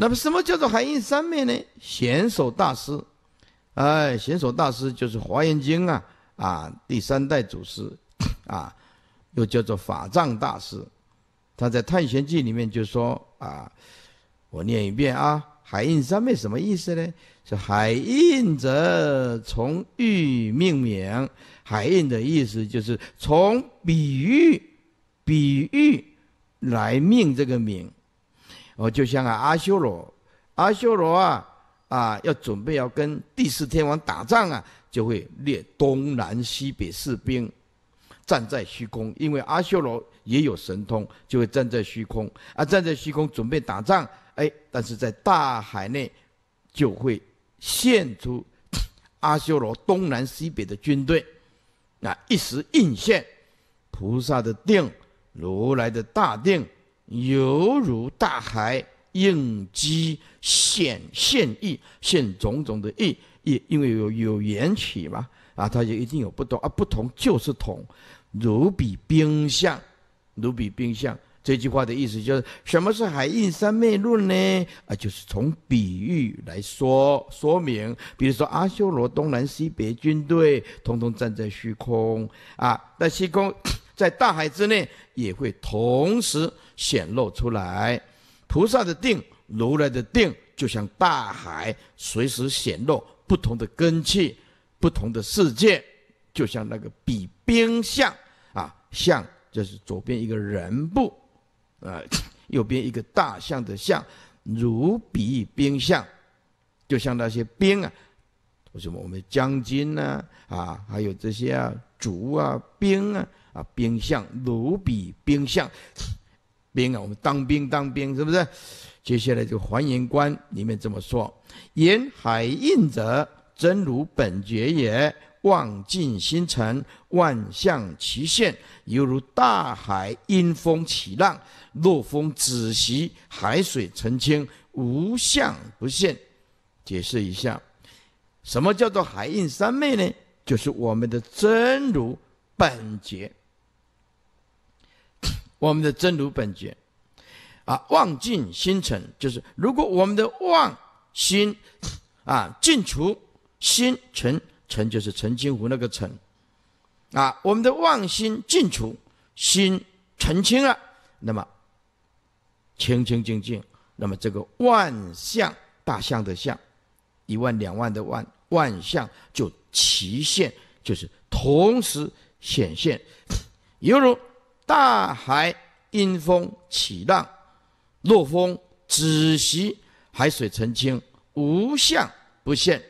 那么，什么叫做海印三昧呢？显首大师，哎，显首大师就是华严经啊啊，第三代祖师，啊，又叫做法藏大师。他在《太玄记》里面就说啊，我念一遍啊，海印三昧什么意思呢？是海印者从玉命名，海印的意思就是从比喻、比喻来命这个名。哦，就像啊，阿修罗，阿修罗啊，啊，要准备要跟第四天王打仗啊，就会列东南西北士兵，站在虚空，因为阿修罗也有神通，就会站在虚空，啊，站在虚空准备打仗，哎，但是在大海内，就会现出阿修罗东南西北的军队，那一时应现，菩萨的定，如来的大定。犹如大海应激显现意现种种的意意，因为有有缘起嘛啊，它就一定有不同啊，不同就是同，如比冰相，如比冰相这句话的意思就是什么是海印三昧论呢？啊，就是从比喻来说说明，比如说阿修罗东南西北军队，统统站在虚空啊，那虚空。在大海之内也会同时显露出来，菩萨的定、如来的定，就像大海随时显露不同的根器、不同的世界，就像那个比兵相啊，相就是左边一个人部啊，右边一个大象的象，如比兵相，就像那些兵啊，什么我们将军呢啊，还有这些啊，卒啊，兵啊。啊，兵相如比兵相兵啊，我们当兵当兵是不是？接下来就《还原观》里面这么说：，沿海印者，真如本觉也。望尽星辰，万象齐现，犹如大海，因风起浪；，落风止息，海水澄清，无相不现。解释一下，什么叫做海印三昧呢？就是我们的真如本觉。我们的真如本觉，啊，望尽心尘，就是如果我们的望心啊，尽除心尘，尘就是澄清湖那个尘，啊，我们的望心尽除，心澄清了，那么清清净净，那么这个万象大象的象，一万两万的万，万象就齐现，就是同时显现，犹如。大海因风起浪，若风止息，海水澄清，无相不现。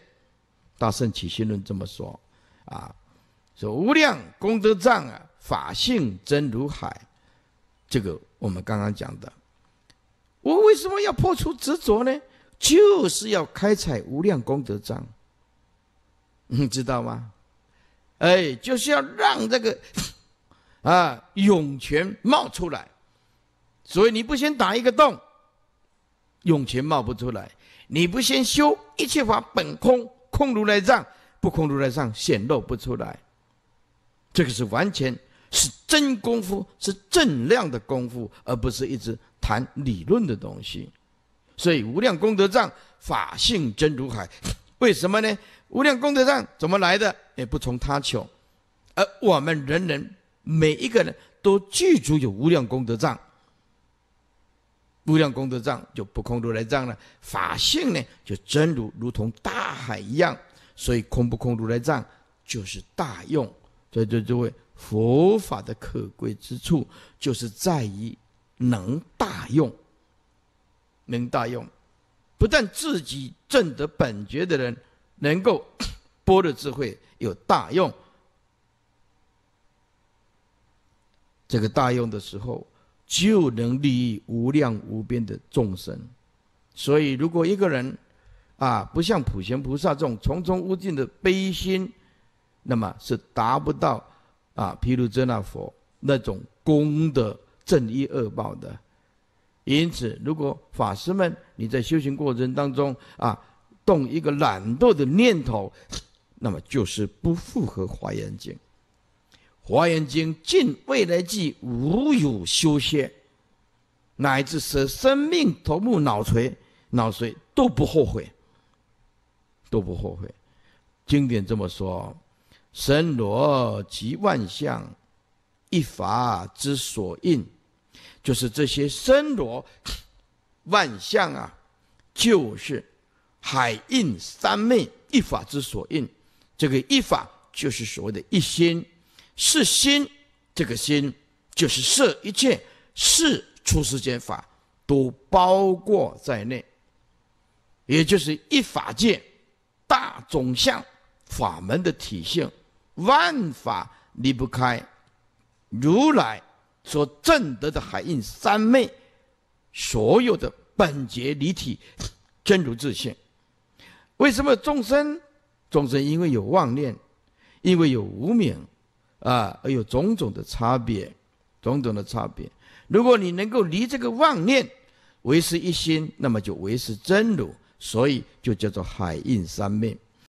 大圣起心论这么说，啊，说无量功德藏啊，法性真如海。这个我们刚刚讲的，我为什么要破除执着呢？就是要开采无量功德藏，你知道吗？哎，就是要让这个。啊，涌泉冒出来，所以你不先打一个洞，涌泉冒不出来；你不先修一切法本空，空如来藏，不空如来藏显露不出来。这个是完全是真功夫，是正量的功夫，而不是一直谈理论的东西。所以无量功德藏法性真如海，为什么呢？无量功德藏怎么来的？也不从他求，而我们人人。每一个人都具足有无量功德藏，无量功德藏就不空如来藏了。法性呢，就真如，如同大海一样。所以空不空如来藏就是大用。所以，这诸位佛法的可贵之处，就是在于能大用，能大用。不但自己证得本觉的人，能够播 的智慧有大用。这个大用的时候，就能利益无量无边的众生。所以，如果一个人啊，不像普贤菩萨这种重重无尽的悲心，那么是达不到啊毗卢遮那佛那种功德正义恶报的。因此，如果法师们你在修行过程当中啊，动一个懒惰的念头，那么就是不符合华严经。华严经尽未来际无有修仙，乃至舍生命头目脑髓，脑髓都不后悔，都不后悔。经典这么说：神罗及万象，一法之所应，就是这些神罗、万象啊，就是海印三昧一法之所应。这个一法就是所谓的一心。是心，这个心就是色，一切是出世间法都包括在内，也就是一法界、大总相、法门的体现。万法离不开如来所证得的海印三昧，所有的本觉离体真如自性。为什么众生众生因为有妄念，因为有无明。啊，而有种种的差别，种种的差别。如果你能够离这个妄念，为是一心，那么就为是真如，所以就叫做海印三昧。